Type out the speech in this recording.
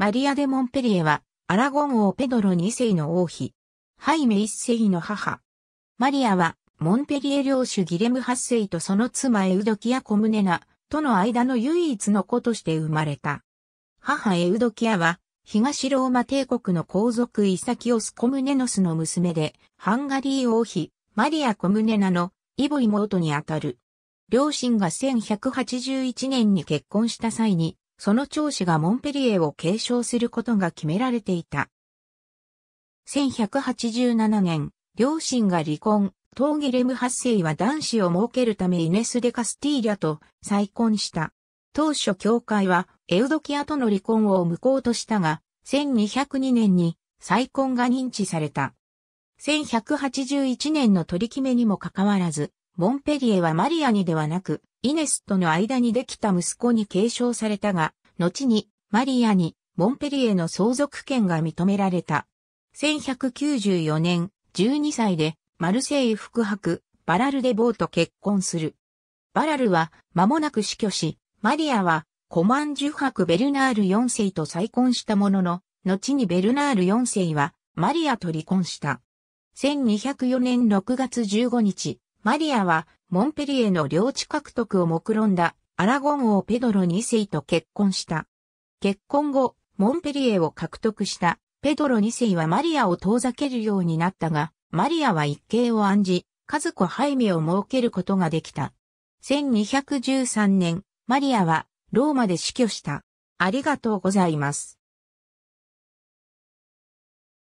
マリア・デ・モンペリエは、アラゴン王ペドロ2世の王妃。ハイメ1世の母。マリアは、モンペリエ領主ギレム8世とその妻エウドキア・コムネナとの間の唯一の子として生まれた。母エウドキアは、東ローマ帝国の皇族イサキオス・コムネノスの娘で、ハンガリー王妃、マリア・コムネナの、イボ妹にあたる。両親が1181年に結婚した際に、その長子がモンペリエを継承することが決められていた。1187年、両親が離婚、トーギレム8世は男子を設けるためイネス・デ・カスティーリャと再婚した。当初教会はエウドキアとの離婚を無効としたが、1202年に再婚が認知された。1181年の取り決めにもかかわらず、モンペリエはマリアにではなく、イネスとの間にできた息子に継承されたが、後にマリアにモンペリエの相続権が認められた。1194年、12歳でマルセイユ副伯、バラル・デ・ボーと結婚する。バラルは間もなく死去し、マリアはコマンジュ伯ベルナール4世と再婚したものの、後にベルナール4世はマリアと離婚した。1204年6月15日、マリアは、モンペリエの領地獲得を目論んだ、アラゴン王ペドロ2世と結婚した。結婚後、モンペリエを獲得したペドロ2世はマリアを遠ざけるようになったが、マリアは一計を案じ、家族ハイを設けることができた。1213年、マリアはローマで死去した。ありがとうございます。